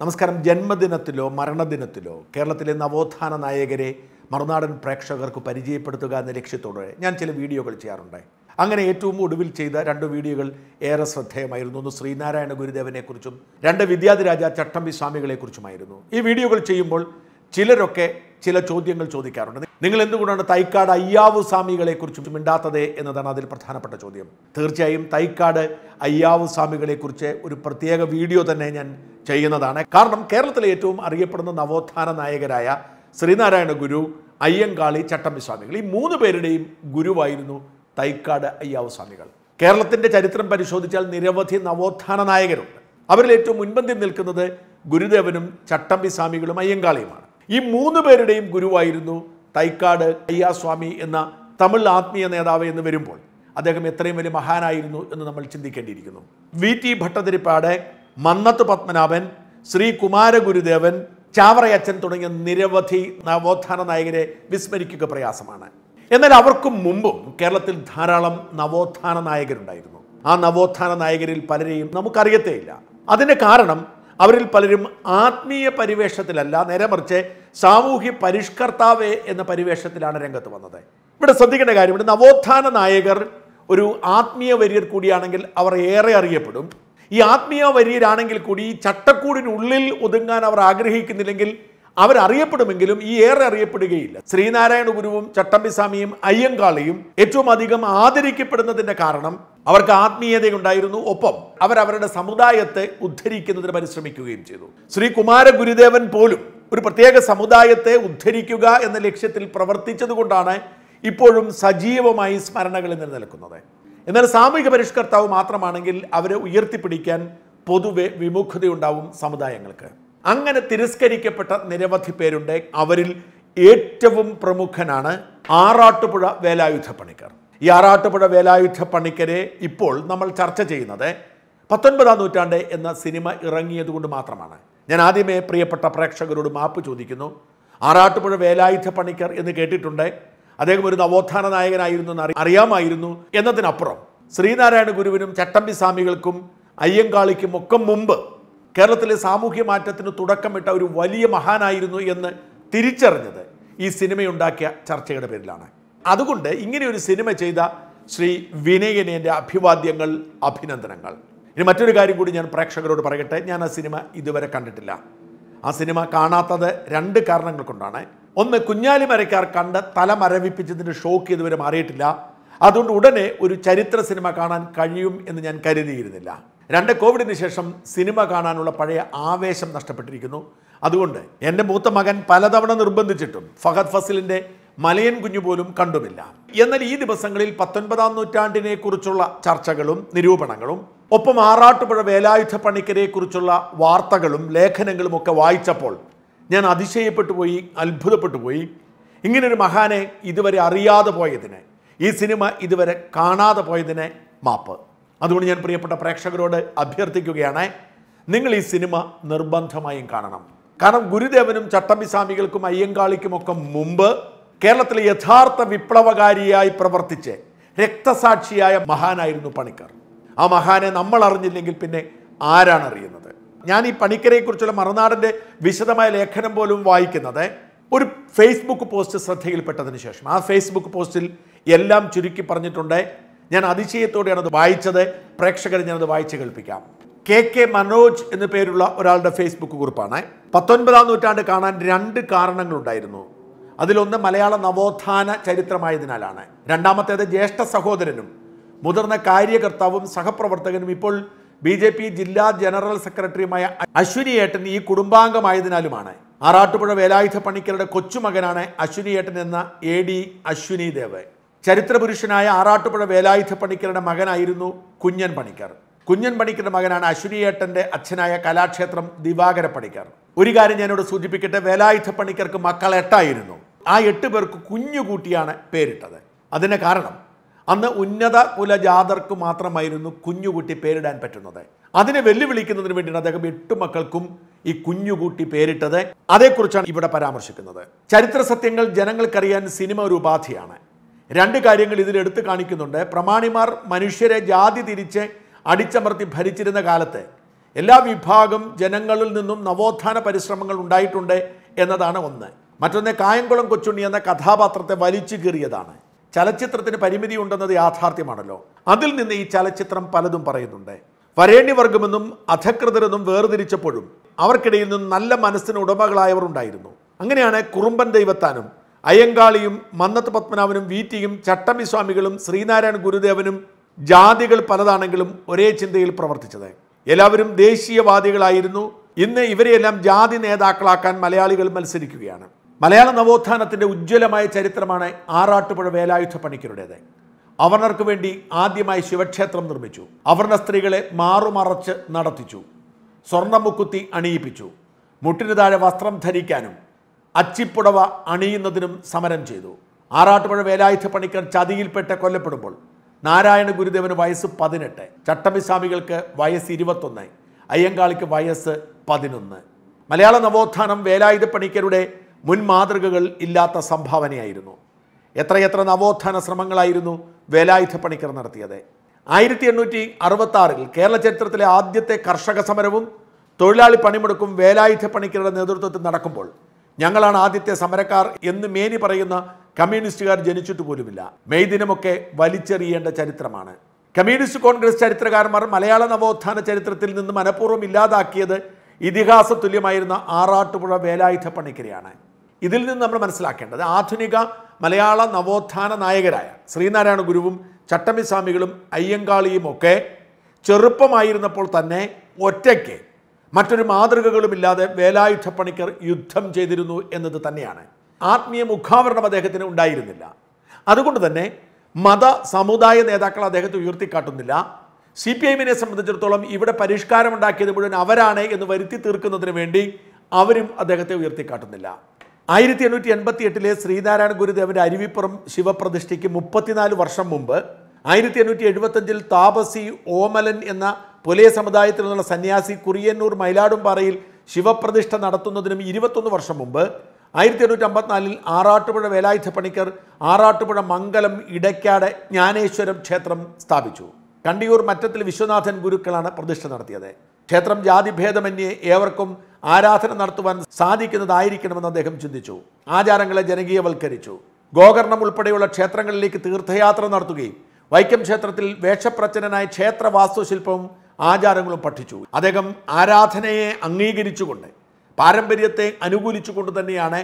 നമസ്കാരം ജന്മദിനത്തിലോ മരണദിനത്തിലോ കേരളത്തിലെ നവോത്ഥാന നായകരെ മറുനാടൻ പ്രേക്ഷകർക്ക് പരിചയപ്പെടുത്തുക എന്ന ലക്ഷ്യത്തോടെ ഞാൻ ചില വീഡിയോകൾ ചെയ്യാറുണ്ട് അങ്ങനെ ഏറ്റവും ഒടുവിൽ ചെയ്ത രണ്ട് വീഡിയോകൾ ഏറെ ശ്രദ്ധേയമായിരുന്നു ഒന്ന് ശ്രീനാരായണ ഗുരുദേവനെക്കുറിച്ചും രണ്ട് വിദ്യാധിരാജ ചട്ടമ്പി സ്വാമികളെക്കുറിച്ചുമായിരുന്നു ഈ വീഡിയോകൾ ചെയ്യുമ്പോൾ ചിലരൊക്കെ ചില ചോദ്യങ്ങൾ ചോദിക്കാറുണ്ട് നിങ്ങൾ എന്തുകൊണ്ടാണ് തൈക്കാട് അയ്യാവു സ്വാമികളെക്കുറിച്ചും മിണ്ടാത്തത് എന്നതാണ് അതിൽ പ്രധാനപ്പെട്ട ചോദ്യം തീർച്ചയായും തൈക്കാട് അയ്യാവ് സ്വാമികളെക്കുറിച്ച് ഒരു പ്രത്യേക വീഡിയോ തന്നെ ഞാൻ ചെയ്യുന്നതാണ് കാരണം കേരളത്തിലെ ഏറ്റവും അറിയപ്പെടുന്ന നവോത്ഥാന നായകരായ ശ്രീനാരായണ ഗുരു അയ്യങ്കാളി ചട്ടമ്പി സ്വാമികൾ ഈ മൂന്ന് പേരുടെയും ഗുരുവായിരുന്നു തൈക്കാട് അയ്യാവ് സ്വാമികൾ കേരളത്തിൻ്റെ ചരിത്രം പരിശോധിച്ചാൽ നിരവധി നവോത്ഥാന നായകരുണ്ട് അവരിൽ ഏറ്റവും മുൻപന്തി നിൽക്കുന്നത് ഗുരുദേവനും ചട്ടമ്പി സ്വാമികളും അയ്യങ്കാളിയുമാണ് ഈ മൂന്ന് പേരുടെയും ഗുരുവായിരുന്നു തൈക്കാട് അയ്യാസ്വാമി എന്ന തമിഴ് ആത്മീയ നേതാവ് എന്ന് വരുമ്പോൾ അദ്ദേഹം എത്രയും വലിയ മഹാനായിരുന്നു എന്ന് നമ്മൾ ചിന്തിക്കേണ്ടിയിരിക്കുന്നു വി ടി ഭട്ടതിരിപ്പാട് മന്നത്ത് പത്മനാഭൻ ശ്രീ കുമാരഗുരുദേവൻ ചാവറയച്ചൻ തുടങ്ങിയ നിരവധി നവോത്ഥാന നായകരെ വിസ്മരിക്കുക പ്രയാസമാണ് എന്നാൽ അവർക്കും മുമ്പും കേരളത്തിൽ ധാരാളം നവോത്ഥാന നായകരുണ്ടായിരുന്നു ആ നവോത്ഥാന നായകരിൽ പലരെയും നമുക്കറിയത്തേയില്ല അതിന് കാരണം അവരിൽ പലരും ആത്മീയ പരിവേഷത്തിലല്ല നേരെ മറിച്ച് സാമൂഹ്യ പരിഷ്കർത്താവ് എന്ന പരിവേഷത്തിലാണ് രംഗത്ത് വന്നത് ഇവിടെ ശ്രദ്ധിക്കേണ്ട കാര്യം ഇവിടെ നവോത്ഥാന നായകർ ഒരു ആത്മീയ വരിയർ കൂടിയാണെങ്കിൽ അവർ ഏറെ അറിയപ്പെടും ഈ ആത്മീയ വരിയരാണെങ്കിൽ കൂടി ചട്ടക്കൂടിനുള്ളിൽ ഒതുങ്ങാൻ അവർ ആഗ്രഹിക്കുന്നില്ലെങ്കിൽ അവരറിയപ്പെടുമെങ്കിലും ഈ ഏറെ അറിയപ്പെടുകയില്ല ശ്രീനാരായണ ഗുരുവും ചട്ടമ്പിസ്വാമിയും അയ്യങ്കാളിയും ഏറ്റവും അധികം ആദരിക്കപ്പെടുന്നതിൻ്റെ കാരണം അവർക്ക് ആത്മീയതയുണ്ടായിരുന്നു ഒപ്പം അവരവരുടെ സമുദായത്തെ ഉദ്ധരിക്കുന്നതിന് പരിശ്രമിക്കുകയും ചെയ്തു ശ്രീ കുമാര ഗുരുദേവൻ പോലും ഒരു പ്രത്യേക സമുദായത്തെ ഉദ്ധരിക്കുക എന്ന ലക്ഷ്യത്തിൽ പ്രവർത്തിച്ചതുകൊണ്ടാണ് ഇപ്പോഴും സജീവമായി സ്മരണകളിൽ നിലനിൽക്കുന്നത് എന്നാൽ സാമൂഹിക പരിഷ്കർത്താവ് മാത്രമാണെങ്കിൽ അവരെ ഉയർത്തിപ്പിടിക്കാൻ പൊതുവെ വിമുഖതയുണ്ടാവും സമുദായങ്ങൾക്ക് അങ്ങനെ തിരസ്കരിക്കപ്പെട്ട നിരവധി പേരുണ്ട് അവരിൽ ഏറ്റവും പ്രമുഖനാണ് ആറാട്ടുപുഴ വേലായുധ പണിക്കർ ഈ ആറാട്ടുപുഴ വേലായുധ പണിക്കരെ ഇപ്പോൾ നമ്മൾ ചർച്ച ചെയ്യുന്നത് പത്തൊൻപതാം നൂറ്റാണ്ട് എന്ന സിനിമ ഇറങ്ങിയതുകൊണ്ട് മാത്രമാണ് ഞാൻ ആദ്യമേ പ്രിയപ്പെട്ട പ്രേക്ഷകരോട് മാപ്പ് ചോദിക്കുന്നു ആറാട്ടുപുഴ വേലായുധ പണിക്കർ എന്ന് കേട്ടിട്ടുണ്ട് അദ്ദേഹം ഒരു നവോത്ഥാന നായകനായിരുന്നു എന്ന് അറിയാമായിരുന്നു എന്നതിനപ്പുറം ശ്രീനാരായണ ഗുരുവിനും ചട്ടമ്പി സ്വാമികൾക്കും അയ്യങ്കാളിക്കും ഒക്കെ മുമ്പ് കേരളത്തിലെ സാമൂഹ്യ മാറ്റത്തിന് തുടക്കമിട്ട ഒരു വലിയ മഹാനായിരുന്നു എന്ന് തിരിച്ചറിഞ്ഞത് ഈ സിനിമയുണ്ടാക്കിയ ചർച്ചയുടെ പേരിലാണ് അതുകൊണ്ട് ഇങ്ങനെ ഒരു സിനിമ ചെയ്ത ശ്രീ വിനയന് എൻ്റെ അഭിവാദ്യങ്ങൾ അഭിനന്ദനങ്ങൾ ഇനി മറ്റൊരു കാര്യം കൂടി ഞാൻ പ്രേക്ഷകരോട് പറയട്ടെ ഞാൻ ആ സിനിമ ഇതുവരെ കണ്ടിട്ടില്ല ആ സിനിമ കാണാത്തത് രണ്ട് കാരണങ്ങൾ കൊണ്ടാണ് ഒന്ന് കുഞ്ഞാലിമരക്കാർ കണ്ട് തല മരവിപ്പിച്ചതിൻ്റെ ഷോക്ക് ഇതുവരെ മാറിയിട്ടില്ല അതുകൊണ്ട് ഉടനെ ഒരു ചരിത്ര സിനിമ കാണാൻ കഴിയും എന്ന് ഞാൻ കരുതിയിരുന്നില്ല രണ്ട് കോവിഡിന് ശേഷം സിനിമ കാണാനുള്ള പഴയ ആവേശം നഷ്ടപ്പെട്ടിരിക്കുന്നു അതുകൊണ്ട് എൻ്റെ മൂത്ത മകൻ പലതവണ നിർബന്ധിച്ചിട്ടും ഫഹദ് ഫസിലിൻ്റെ മലയൻ കുഞ്ഞു പോലും കണ്ടുമില്ല എന്നാൽ ഈ ദിവസങ്ങളിൽ പത്തൊൻപതാം നൂറ്റാണ്ടിനെ കുറിച്ചുള്ള ചർച്ചകളും നിരൂപണങ്ങളും ഒപ്പം ആറാട്ടുപുഴ വേലായുധ പണിക്കരെ കുറിച്ചുള്ള വാർത്തകളും ലേഖനങ്ങളും ഒക്കെ വായിച്ചപ്പോൾ ഞാൻ അതിശയപ്പെട്ടു പോയി അത്ഭുതപ്പെട്ടു പോയി ഇങ്ങനൊരു മഹാനെ ഇതുവരെ അറിയാതെ പോയതിന് ഈ സിനിമ ഇതുവരെ കാണാതെ പോയതിനെ മാപ്പ് അതുകൊണ്ട് ഞാൻ പ്രിയപ്പെട്ട പ്രേക്ഷകരോട് അഭ്യർത്ഥിക്കുകയാണ് നിങ്ങൾ ഈ സിനിമ നിർബന്ധമായും കാണണം കാരണം ഗുരുദേവനും ചട്ടമ്പിസ്വാമികൾക്കും അയ്യങ്കാളിക്കുമൊക്കെ മുമ്പ് കേരളത്തിലെ യഥാർത്ഥ വിപ്ലവകാരിയായി പ്രവർത്തിച്ച് രക്തസാക്ഷിയായ മഹാനായിരുന്നു പണിക്കർ ആ മഹാനെ നമ്മൾ അറിഞ്ഞില്ലെങ്കിൽ പിന്നെ ആരാണ് അറിയുന്നത് ഞാൻ ഈ പണിക്കരെക്കുറിച്ചുള്ള മറുനാടൻ്റെ വിശദമായ ലേഖനം പോലും വായിക്കുന്നത് ഒരു ഫേസ്ബുക്ക് പോസ്റ്റ് ശ്രദ്ധയിൽപ്പെട്ടതിന് ശേഷം ആ ഫേസ്ബുക്ക് പോസ്റ്റിൽ എല്ലാം ചുരുക്കി പറഞ്ഞിട്ടുണ്ട് ഞാൻ അതിശയത്തോടെയാണ് അത് വായിച്ചത് പ്രേക്ഷകരെ ഞാനത് വായിച്ച് കേൾപ്പിക്കാം കെ കെ മനോജ് എന്ന പേരുള്ള ഒരാളുടെ ഫേസ്ബുക്ക് കുറിപ്പാണ് പത്തൊൻപതാം നൂറ്റാണ്ട് കാണാൻ രണ്ട് കാരണങ്ങളുണ്ടായിരുന്നു അതിലൊന്ന് മലയാള നവോത്ഥാന ചരിത്രമായതിനാലാണ് രണ്ടാമത്തേത് ജ്യേഷ്ഠ സഹോദരനും മുതിർന്ന കാര്യകർത്താവും സഹപ്രവർത്തകനും ഇപ്പോൾ ബി ജെ പി ജില്ലാ ജനറൽ സെക്രട്ടറിയുമായ അശ്വിനി ഏട്ടൻ ഈ കുടുംബാംഗമായതിനാലുമാണ് ആറാട്ടുപുഴ വേലായുധ പണിക്കരുടെ കൊച്ചുമകനാണ് അശ്വിനി ഏട്ടൻ എന്ന എ ഡി അശ്വിനി ദേവ് ചരിത്രപുരുഷനായ ആറാട്ടുപുഴ വേലായുധ പണിക്കരുടെ മകനായിരുന്നു കുഞ്ഞൻ പണിക്കർ കുഞ്ഞൻ പണിക്കരുടെ മകനാണ് അശ്വിനി ഏട്ടന്റെ അച്ഛനായ കലാക്ഷേത്രം ദിവാകര പണിക്കർ ഒരു കാര്യം ഞാനോട് സൂചിപ്പിക്കട്ടെ വേലായുധ പണിക്കർക്ക് മക്കൾ എട്ടായിരുന്നു ആ എട്ട് പേർക്ക് കുഞ്ഞുകൂട്ടിയാണ് പേരിട്ടത് അതിന് കാരണം അന്ന് ഉന്നത കുലജാതർക്ക് മാത്രമായിരുന്നു കുഞ്ഞുകുട്ടി പേരിടാൻ പറ്റുന്നത് അതിനെ വെല്ലുവിളിക്കുന്നതിന് വേണ്ടിയാണ് അദ്ദേഹം എട്ട് മക്കൾക്കും ഈ കുഞ്ഞുകൂട്ടി പേരിട്ടത് അതേക്കുറിച്ചാണ് ഇവിടെ പരാമർശിക്കുന്നത് ചരിത്ര സത്യങ്ങൾ ജനങ്ങൾക്കറിയാൻ സിനിമ ഒരു ഉപാധിയാണ് രണ്ട് കാര്യങ്ങൾ ഇതിൽ എടുത്തു കാണിക്കുന്നുണ്ട് പ്രമാണിമാർ മനുഷ്യരെ ജാതി തിരിച്ച് അടിച്ചമർത്തി ഭരിച്ചിരുന്ന കാലത്ത് എല്ലാ വിഭാഗം ജനങ്ങളിൽ നിന്നും നവോത്ഥാന പരിശ്രമങ്ങൾ ഉണ്ടായിട്ടുണ്ട് എന്നതാണ് ഒന്ന് മറ്റൊന്ന് കായംകുളം കൊച്ചുണ്ണി എന്ന കഥാപാത്രത്തെ വലിച്ചു കീറിയതാണ് ചലച്ചിത്രത്തിന് പരിമിതി ഉണ്ടെന്നത് യാഥാർത്ഥ്യമാണല്ലോ അതിൽ നിന്ന് ഈ ചലച്ചിത്രം പലതും പറയുന്നുണ്ട് വരേണ്യവർഗമെന്നും അധകൃതരെന്നും വേർതിരിച്ചപ്പോഴും അവർക്കിടയിൽ നിന്നും നല്ല മനസ്സിന് ഉടമകളായവർ ഉണ്ടായിരുന്നു അങ്ങനെയാണ് കുറുമ്പൻ ദൈവത്താനും അയ്യങ്കാളിയും മന്നത്ത് പത്മനാഭനും വീറ്റിയും ചട്ടമ്പി സ്വാമികളും ശ്രീനാരായണ ഗുരുദേവനും ജാതികൾ പലതാണെങ്കിലും ഒരേ ചിന്തയിൽ പ്രവർത്തിച്ചത് എല്ലാവരും ദേശീയവാദികളായിരുന്നു ഇന്ന് ഇവരെയെല്ലാം ജാതി നേതാക്കളാക്കാൻ മലയാളികൾ മത്സരിക്കുകയാണ് മലയാള നവോത്ഥാനത്തിൻ്റെ ഉജ്ജ്വലമായ ചരിത്രമാണ് ആറാട്ടുപുഴ വേലായുധ പണിക്കരുടേത് അവർണർക്ക് വേണ്ടി ആദ്യമായി ശിവക്ഷേത്രം നിർമ്മിച്ചു അവർണ സ്ത്രീകളെ മാറുമറച്ച് നടത്തിച്ചു സ്വർണ്ണമുക്കുത്തി അണിയിപ്പിച്ചു മുട്ടിന് താഴെ വസ്ത്രം ധരിക്കാനും അച്ചിപ്പുടവ അണിയുന്നതിനും സമരം ചെയ്തു ആറാട്ടുപുഴ വേലായുധ പണിക്കർ ചതിയിൽപ്പെട്ട് കൊല്ലപ്പെടുമ്പോൾ നാരായണ ഗുരുദേവന് വയസ്സ് പതിനെട്ട് ചട്ടമ്പിസ്വാമികൾക്ക് വയസ്സ് ഇരുപത്തൊന്ന് അയ്യങ്കാളിക്ക് വയസ്സ് പതിനൊന്ന് മലയാള നവോത്ഥാനം വേലായുധ പണിക്കരുടെ മുൻ ഇല്ലാത്ത സംഭാവനയായിരുന്നു എത്രയെത്ര നവോത്ഥാന ശ്രമങ്ങളായിരുന്നു വേലായുധ പണിക്കർ നടത്തിയത് ആയിരത്തി എണ്ണൂറ്റി അറുപത്താറിൽ കേരള ചരിത്രത്തിലെ ആദ്യത്തെ കർഷക സമരവും തൊഴിലാളി പണിമുടക്കും വേലായുധ പണിക്കരുടെ നേതൃത്വത്തിൽ നടക്കുമ്പോൾ ഞങ്ങളാണ് ആദ്യത്തെ സമരക്കാർ എന്ന് മേനി പറയുന്ന കമ്മ്യൂണിസ്റ്റുകാർ ജനിച്ചിട്ട് പോലുമില്ല മെയ് ദിനമൊക്കെ വലിച്ചെറിയേണ്ട ചരിത്രമാണ് കമ്മ്യൂണിസ്റ്റ് കോൺഗ്രസ് ചരിത്രകാരന്മാർ മലയാള നവോത്ഥാന ചരിത്രത്തിൽ നിന്ന് മനഃപൂർവ്വം ഇല്ലാതാക്കിയത് ഇതിഹാസ തുല്യമായിരുന്ന ആറാട്ടുപുഴ വേലായുധ പണിക്കരെയാണ് ഇതിൽ നിന്ന് നമ്മൾ മനസ്സിലാക്കേണ്ടത് ആധുനിക മലയാള നവോത്ഥാന നായകരായ ശ്രീനാരായണ ഗുരുവും ചട്ടമ്പിസ്വാമികളും അയ്യങ്കാളിയും ഒക്കെ ചെറുപ്പമായിരുന്നപ്പോൾ തന്നെ ഒറ്റയ്ക്ക് മറ്റൊരു മാതൃകകളുമില്ലാതെ വേലായുധപ്പണിക്കർ യുദ്ധം ചെയ്തിരുന്നു എന്നത് തന്നെയാണ് ആത്മീയ മുഖാവരണം അദ്ദേഹത്തിന് ഉണ്ടായിരുന്നില്ല അതുകൊണ്ട് തന്നെ മത സമുദായ നേതാക്കൾ അദ്ദേഹത്തെ ഉയർത്തിക്കാട്ടുന്നില്ല സി പി ഐമ്മിനെ സംബന്ധിച്ചിടത്തോളം ഇവിടെ പരിഷ്കാരം ഉണ്ടാക്കിയത് മുഴുവൻ അവരാണ് എന്ന് വരുത്തി തീർക്കുന്നതിന് വേണ്ടി അവരും അദ്ദേഹത്തെ ഉയർത്തിക്കാട്ടുന്നില്ല ആയിരത്തി എണ്ണൂറ്റി എൺപത്തി എട്ടിലെ ശ്രീനാരായണ ഗുരുദേവൻ്റെ അരുവിപ്പുറം ശിവപ്രതിഷ്ഠയ്ക്ക് മുപ്പത്തിനാല് വർഷം മുമ്പ് ആയിരത്തി എണ്ണൂറ്റി എഴുപത്തഞ്ചിൽ താപസി ഓമലൻ എന്ന പുലയ സമുദായത്തിൽ നിന്നുള്ള സന്യാസി കുറിയന്നൂർ മൈലാടുംപാറയിൽ ശിവപ്രതിഷ്ഠ നടത്തുന്നതിനും ഇരുപത്തൊന്ന് വർഷം മുമ്പ് ആയിരത്തി എണ്ണൂറ്റി അമ്പത്തിനാലിൽ ആറാട്ടുപുഴ വേലായുധ പണിക്കർ ആറാട്ടുപുഴ മംഗലം ഇടയ്ക്കാട് ജ്ഞാനേശ്വരം ക്ഷേത്രം സ്ഥാപിച്ചു കണ്ടിയൂർ മറ്റത്തിൽ വിശ്വനാഥൻ ഗുരുക്കളാണ് പ്രതിഷ്ഠ നടത്തിയത് ക്ഷേത്രം ജാതിഭേദമന്യേ ഏവർക്കും ആരാധന നടത്തുവാൻ സാധിക്കുന്നതായിരിക്കണമെന്ന് അദ്ദേഹം ചിന്തിച്ചു ആചാരങ്ങളെ ജനകീയവൽക്കരിച്ചു ഗോകർണം ഉൾപ്പെടെയുള്ള ക്ഷേത്രങ്ങളിലേക്ക് തീർത്ഥയാത്ര നടത്തുകയും വൈക്കം ക്ഷേത്രത്തിൽ വേഷപ്രചനായ ക്ഷേത്ര വാസ്തുശില്പവും ആചാരങ്ങളും പഠിച്ചു അദ്ദേഹം ആരാധനയെ അംഗീകരിച്ചുകൊണ്ട് പാരമ്പര്യത്തെ അനുകൂലിച്ചുകൊണ്ട് തന്നെയാണ്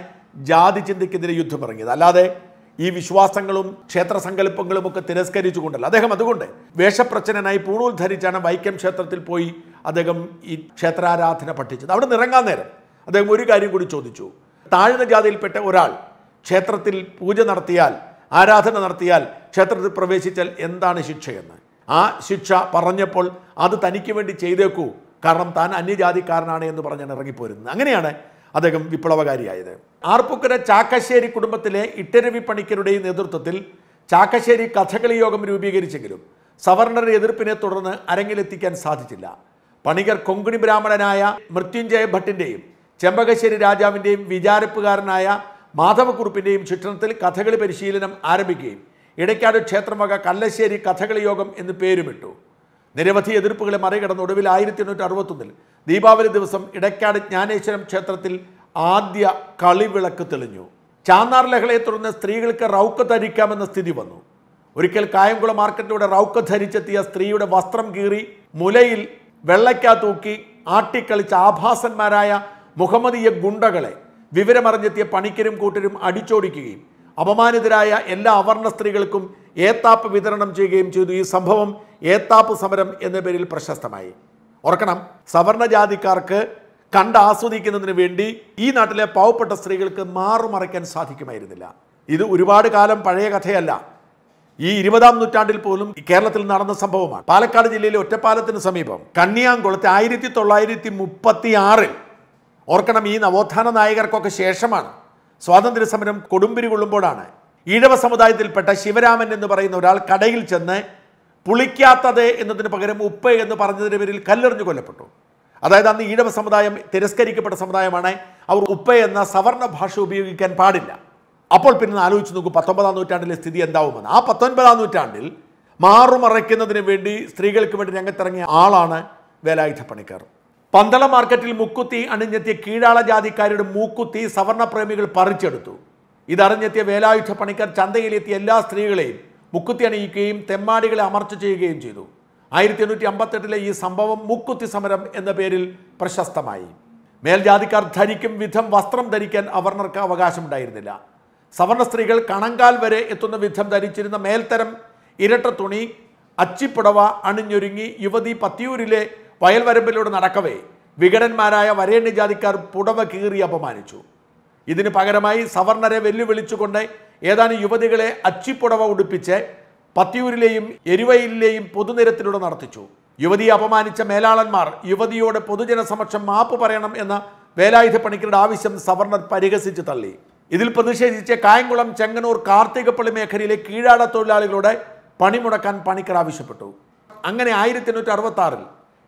ജാതി ചിന്തയ്ക്കെതിരെ യുദ്ധം ഇറങ്ങിയത് അല്ലാതെ ഈ വിശ്വാസങ്ങളും ക്ഷേത്ര സങ്കല്പങ്ങളും ഒക്കെ തിരസ്കരിച്ചുകൊണ്ടല്ല അദ്ദേഹം അതുകൊണ്ട് വേഷപ്രച്ഛനായി പൂണൂൽ ധരിച്ചാണ് വൈക്കം ക്ഷേത്രത്തിൽ പോയി അദ്ദേഹം ഈ ക്ഷേത്രാരാധന പഠിച്ചത് അവിടെ നിറങ്ങാൻ നേരം അദ്ദേഹം ഒരു കാര്യം കൂടി ചോദിച്ചു താഴ്ന്ന ജാതിയിൽപ്പെട്ട ഒരാൾ ക്ഷേത്രത്തിൽ പൂജ നടത്തിയാൽ ആരാധന നടത്തിയാൽ ക്ഷേത്രത്തിൽ പ്രവേശിച്ചാൽ എന്താണ് ശിക്ഷയെന്ന് ആ ശിക്ഷ പറഞ്ഞപ്പോൾ അത് തനിക്ക് വേണ്ടി ചെയ്തേക്കൂ കാരണം താൻ അന്യജാതിക്കാരനാണ് എന്ന് പറഞ്ഞാണ് ഇറങ്ങിപ്പോരുന്നത് അങ്ങനെയാണ് അദ്ദേഹം വിപ്ലവകാരിയായത് ആർപ്പുക്കര ചാക്കശ്ശേരി കുടുംബത്തിലെ ഇട്ടരവി പണിക്കരുടെയും നേതൃത്വത്തിൽ ചാക്കശ്ശേരി കഥകളി യോഗം രൂപീകരിച്ചെങ്കിലും സവർണരുടെ എതിർപ്പിനെ തുടർന്ന് അരങ്ങിലെത്തിക്കാൻ സാധിച്ചില്ല പണികർ കൊങ്കണി ബ്രാഹ്മണനായ മൃത്യുഞ്ജയ ഭട്ടിൻ്റെയും ചെമ്പകശ്ശേരി രാജാവിൻ്റെയും വിചാരപ്പുകാരനായ മാധവക്കുറുപ്പിൻ്റെയും ചിത്രണത്തിൽ കഥകളി പരിശീലനം ആരംഭിക്കുകയും ഇടയ്ക്കാട് ക്ഷേത്രം വക കല്ലശ്ശേരി കഥകളി യോഗം എന്ന് പേരുമിട്ടു നിരവധി എതിർപ്പുകളെ മറികടന്ന് ഒടുവിൽ ആയിരത്തി എണ്ണൂറ്റി അറുപത്തൊന്നിൽ ദീപാവലി ദിവസം ഇടയ്ക്കാട് ജ്ഞാനേശ്വരം ക്ഷേത്രത്തിൽ ആദ്യ കളിവിളക്ക് തെളിഞ്ഞു ചാന്നാർ ലഹളയെ തുടർന്ന് സ്ത്രീകൾക്ക് റൗക്ക് ധരിക്കാമെന്ന സ്ഥിതി വന്നു ഒരിക്കൽ കായംകുളം മാർക്കറ്റിലൂടെ റൗക്ക് ധരിച്ചെത്തിയ സ്ത്രീയുടെ വസ്ത്രം കീറി മുലയിൽ വെള്ളയ്ക്ക തൂക്കി ആട്ടിക്കളിച്ച ആഭാസന്മാരായ മുഹമ്മദീയ ഗുണ്ടകളെ വിവരമറിഞ്ഞെത്തിയ പണിക്കരും കൂട്ടരും അടിച്ചോടിക്കുകയും അപമാനിതരായ എല്ലാ അവർണ സ്ത്രീകൾക്കും ഏത്താപ്പ് വിതരണം ചെയ്യുകയും ചെയ്തു ഈ സംഭവം ഏത്താപ്പ് സമരം എന്ന പേരിൽ പ്രശസ്തമായി ഓർക്കണം സവർണജാതിക്കാർക്ക് കണ്ട് ആസ്വദിക്കുന്നതിന് വേണ്ടി ഈ നാട്ടിലെ പാവപ്പെട്ട സ്ത്രീകൾക്ക് മാറുമറയ്ക്കാൻ സാധിക്കുമായിരുന്നില്ല ഇത് ഒരുപാട് കാലം പഴയ കഥയല്ല ഈ ഇരുപതാം നൂറ്റാണ്ടിൽ പോലും കേരളത്തിൽ നടന്ന സംഭവമാണ് പാലക്കാട് ജില്ലയിലെ ഒറ്റപ്പാലത്തിന് സമീപം കണ്ണിയാങ്കുളത്തെ ആയിരത്തി തൊള്ളായിരത്തി മുപ്പത്തി ആറിൽ ഓർക്കണം ഈ നവോത്ഥാന നായകർക്കൊക്കെ ശേഷമാണ് സ്വാതന്ത്ര്യ സമരം കൊടുമ്പിരി കൊള്ളുമ്പോഴാണ് ഈഴവ സമുദായത്തിൽപ്പെട്ട ശിവരാമൻ എന്ന് പറയുന്ന ഒരാൾ കടയിൽ ചെന്ന് പുളിക്കാത്തത് എന്നതിന് പകരം ഉപ്പ് എന്ന് പറഞ്ഞതിന് പേരിൽ കല്ലെറിഞ്ഞു കൊല്ലപ്പെട്ടു അതായത് അന്ന് ഈഴവ സമുദായം തിരസ്കരിക്കപ്പെട്ട സമുദായമാണ് അവർ ഉപ്പ എന്ന സവർണ ഭാഷ ഉപയോഗിക്കാൻ പാടില്ല അപ്പോൾ പിന്നെ ആലോചിച്ച് നോക്കും പത്തൊമ്പതാം നൂറ്റാണ്ടിലെ സ്ഥിതി എന്താവുമെന്ന് ആ പത്തൊൻപതാം നൂറ്റാണ്ടിൽ മാറുമറയ്ക്കുന്നതിന് വേണ്ടി സ്ത്രീകൾക്ക് വേണ്ടി രംഗത്തിറങ്ങിയ ആളാണ് വേലായുധ പണിക്കർ പന്തള മാർക്കറ്റിൽ മുക്കുത്തി അണിഞ്ഞെത്തിയ കീഴാള ജാതിക്കാരുടെ മൂക്കുത്തി സവർണപ്രേമികൾ പറിച്ചെടുത്തു ഇതറിഞ്ഞെത്തിയ വേലായുധ പണിക്കർ ചന്തയിലെത്തിയ എല്ലാ സ്ത്രീകളെയും മുക്കുത്തി അണിയിക്കുകയും തെമ്മാടികളെ അമർച്ച ചെയ്യുകയും ചെയ്തു ആയിരത്തി എണ്ണൂറ്റി അമ്പത്തെട്ടിലെ ഈ സംഭവം മുക്കുത്തി സമരം എന്ന പേരിൽ പ്രശസ്തമായി മേൽജാതിക്കാർ ധരിക്കും വിധം വസ്ത്രം ധരിക്കാൻ അവർണർക്ക് അവകാശമുണ്ടായിരുന്നില്ല സവർണ സ്ത്രീകൾ കണങ്കാൽ വരെ എത്തുന്ന വിധം ധരിച്ചിരുന്ന മേൽത്തരം ഇരട്ട തുണി അച്ചിപ്പുടവ അണിഞ്ഞൊരുങ്ങി യുവതി പത്തിയൂരിലെ വയൽവരമ്പിലൂടെ നടക്കവേ വികടന്മാരായ വരേണ്യജാതിക്കാർ പുടവ കീറി അപമാനിച്ചു ഇതിന് പകരമായി സവർണരെ വെല്ലുവിളിച്ചുകൊണ്ട് ഏതാനും യുവതികളെ അച്ചിപ്പുടവ ഉടുപ്പിച്ച് പത്തിയൂരിലെയും എരുവയിലെയും പൊതുനിരത്തിലൂടെ നടത്തിച്ചു യുവതിയെ അപമാനിച്ച മേലാളന്മാർ യുവതിയോട് പൊതുജനസമക്ഷം മാപ്പ് പറയണം എന്ന വേലായുധ പണിക്കരുടെ ആവശ്യം സവർണർ പരിഹസിച്ച് തള്ളി ഇതിൽ പ്രതിഷേധിച്ച് കായംകുളം ചെങ്ങന്നൂർ കാർത്തികപ്പള്ളി മേഖലയിലെ കീഴാട തൊഴിലാളികളുടെ പണിമുടക്കാൻ പണിക്കർ ആവശ്യപ്പെട്ടു അങ്ങനെ ആയിരത്തി എണ്ണൂറ്റി അറുപത്തി ആറിൽ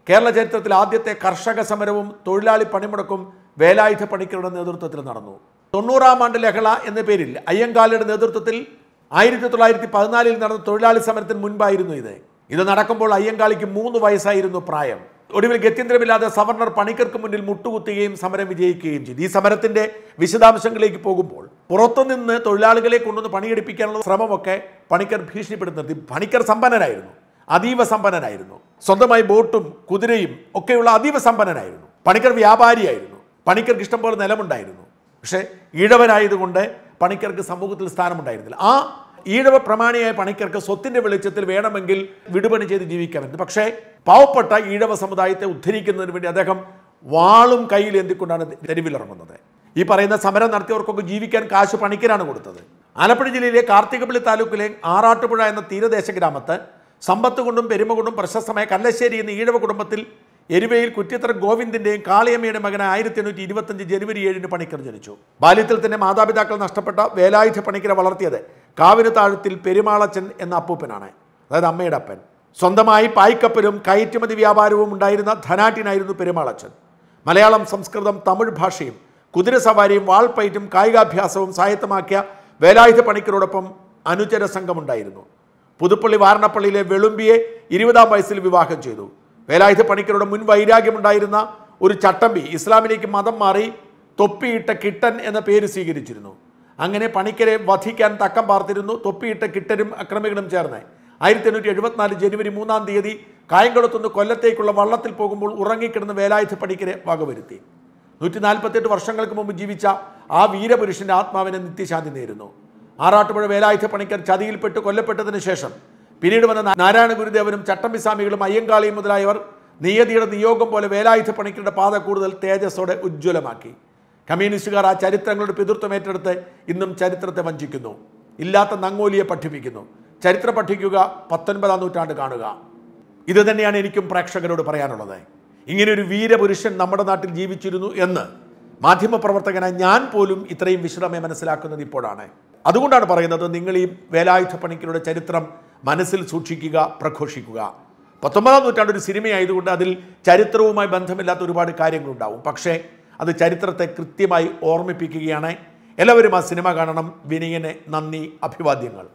കേരള ചരിത്രത്തിൽ ആദ്യത്തെ കർഷക സമരവും തൊഴിലാളി പണിമുടക്കും വേലായുധ പണിക്കരുടെ നേതൃത്വത്തിൽ നടന്നു തൊണ്ണൂറാം ആണ്ട് ലഹള എന്ന പേരിൽ അയ്യങ്കാലിയുടെ നേതൃത്വത്തിൽ ആയിരത്തി തൊള്ളായിരത്തി പതിനാലിൽ നടന്ന തൊഴിലാളി സമരത്തിന് മുൻപായിരുന്നു ഇത് ഇത് നടക്കുമ്പോൾ അയ്യങ്കാളിക്ക് മൂന്ന് വയസ്സായിരുന്നു പ്രായം ഒടുവിൽ ഗത്യന്തരമില്ലാതെ സവർണർ പണിക്കർക്ക് മുന്നിൽ മുട്ടുകുത്തുകയും സമരം വിജയിക്കുകയും ചെയ്തു ഈ സമരത്തിന്റെ വിശദാംശങ്ങളിലേക്ക് പോകുമ്പോൾ പുറത്തുനിന്ന് തൊഴിലാളികളെ കൊണ്ടുവന്ന് പണിയെടുപ്പിക്കാനുള്ള ശ്രമമൊക്കെ പണിക്കർ ഭീഷണിപ്പെടുത്തി നിർത്തി പണിക്കർ സമ്പന്നനായിരുന്നു അതീവ സമ്പന്നനായിരുന്നു സ്വന്തമായി ബോട്ടും കുതിരയും ഒക്കെയുള്ള അതീവ സമ്പന്നനായിരുന്നു പണിക്കർ വ്യാപാരിയായിരുന്നു പണിക്കർക്ക് ഇഷ്ടംപോലെ നിലമുണ്ടായിരുന്നു പക്ഷേ ഈഴവനായതുകൊണ്ട് പണിക്കർക്ക് സമൂഹത്തിൽ സ്ഥാനമുണ്ടായിരുന്നില്ല ആ ഈഴവ പ്രമാണിയായ പണിക്കർക്ക് സ്വത്തിൻ്റെ വെളിച്ചത്തിൽ വേണമെങ്കിൽ വിടുപണി ചെയ്ത് ജീവിക്കാറുണ്ട് പക്ഷേ പാവപ്പെട്ട ഈഴവ സമുദായത്തെ ഉദ്ധരിക്കുന്നതിന് വേണ്ടി അദ്ദേഹം വാളും കയ്യിൽ എന്തിക്കൊണ്ടാണ് തെരുവിലിറങ്ങുന്നത് ഈ പറയുന്ന സമരം നടത്തിയവർക്കൊക്കെ ജീവിക്കാൻ കാശ് പണിക്കരാണ് കൊടുത്തത് ആലപ്പുഴ ജില്ലയിലെ കാർത്തികപ്പള്ളി താലൂക്കിലെ ആറാട്ടുപുഴ എന്ന തീരദേശ ഗ്രാമത്ത് സമ്പത്ത് കൊണ്ടും പെരുമ കൊണ്ടും പ്രശസ്തമായ കല്ലശ്ശേരി എന്ന ഈഴവ കുടുംബത്തിൽ എരുവയിൽ കുറ്റിത്തറ ഗോവിന്ദിൻ്റെയും കാളിയമ്മയുടെ മകൻ ആയിരത്തി എണ്ണൂറ്റി ഇരുപത്തഞ്ച് ജനുവരി ഏഴിന് പണിക്കർ ജനിച്ചു ബാല്യത്തിൽ തന്നെ മാതാപിതാക്കൾ നഷ്ടപ്പെട്ട വേലായുധ പണിക്കരെ വളർത്തിയത് കാവിന് താഴത്തിൽ പെരുമാളച്ചൻ എന്ന അപ്പൂപ്പനാണ് അതായത് അമ്മയുടെ അപ്പൻ സ്വന്തമായി പായ്ക്കപ്പലും കയറ്റുമതി വ്യാപാരവും ഉണ്ടായിരുന്ന ധനാട്ടിനായിരുന്നു പെരുമാളച്ചൻ മലയാളം സംസ്കൃതം തമിഴ് ഭാഷയും കുതിര സവാരിയും വാൾപ്പയറ്റും കായികാഭ്യാസവും സായത്തമാക്കിയ വേലായുധ പണിക്കരോടൊപ്പം അനുചര സംഘമുണ്ടായിരുന്നു പുതുപ്പള്ളി വാരണപ്പള്ളിയിലെ വെളുമ്പിയെ ഇരുപതാം വയസ്സിൽ വിവാഹം ചെയ്തു വേലായുധ പണിക്കരുടെ മുൻ വൈരാഗ്യമുണ്ടായിരുന്ന ഒരു ചട്ടമ്പി ഇസ്ലാമിലേക്ക് മതം മാറി തൊപ്പിയിട്ട കിട്ടൻ എന്ന പേര് സ്വീകരിച്ചിരുന്നു അങ്ങനെ പണിക്കരെ വധിക്കാൻ തക്കം പാർത്തിരുന്നു തൊപ്പിയിട്ട കിട്ടനും അക്രമികളും ചേർന്ന് ആയിരത്തി എണ്ണൂറ്റി എഴുപത്തിനാല് ജനുവരി മൂന്നാം തീയതി കായംകുളത്തുനിന്ന് കൊല്ലത്തേക്കുള്ള വള്ളത്തിൽ പോകുമ്പോൾ ഉറങ്ങിക്കിടന്ന് വേലായുധ പണിക്കരെ വകവരുത്തി നൂറ്റി നാൽപ്പത്തെട്ട് വർഷങ്ങൾക്ക് മുമ്പ് ജീവിച്ച ആ വീരപുരുഷൻ്റെ ആത്മാവിനെ നിത്യശാന്തി നേരുന്നു ആറാട്ടുപുഴ വേലായുധ പണിക്കർ ചതിയിൽപ്പെട്ട് കൊല്ലപ്പെട്ടതിന് ശേഷം പിന്നീട് വന്ന നാരായണ ഗുരുദേവനും ചട്ടമ്പിസ്വാമികളും അയ്യങ്കാളിയും മുതലായവർ നിയതിയുടെ നിയോഗം പോലെ വേലായുധ പണിക്കരുടെ പാത കൂടുതൽ തേജസ്സോടെ ഉജ്ജ്വലമാക്കി കമ്മ്യൂണിസ്റ്റുകാർ ആ ചരിത്രങ്ങളുടെ പിതൃത്വം ഏറ്റെടുത്ത് ഇന്നും ചരിത്രത്തെ വഞ്ചിക്കുന്നു ഇല്ലാത്ത നങ്ങോലിയെ പഠിപ്പിക്കുന്നു ചരിത്രം പഠിക്കുക പത്തൊൻപതാം നൂറ്റാണ്ട് കാണുക ഇത് തന്നെയാണ് എനിക്കും പ്രേക്ഷകരോട് പറയാനുള്ളത് ഇങ്ങനെയൊരു വീരപുരുഷൻ നമ്മുടെ നാട്ടിൽ ജീവിച്ചിരുന്നു എന്ന് മാധ്യമപ്രവർത്തകനായി ഞാൻ പോലും ഇത്രയും വിശ്രമം മനസ്സിലാക്കുന്നത് ഇപ്പോഴാണ് അതുകൊണ്ടാണ് പറയുന്നത് നിങ്ങൾ ഈ വേലായുധ പണിക്കരുടെ ചരിത്രം മനസ്സിൽ സൂക്ഷിക്കുക പ്രഘോഷിക്കുക പത്തൊമ്പതാം നൂറ്റാണ്ട് ഒരു സിനിമയായതുകൊണ്ട് അതിൽ ചരിത്രവുമായി ബന്ധമില്ലാത്ത ഒരുപാട് കാര്യങ്ങളുണ്ടാവും പക്ഷേ അത് ചരിത്രത്തെ കൃത്യമായി ഓർമ്മിപ്പിക്കുകയാണ് എല്ലാവരും ആ സിനിമ കാണണം വിനയന് നന്ദി അഭിവാദ്യങ്ങൾ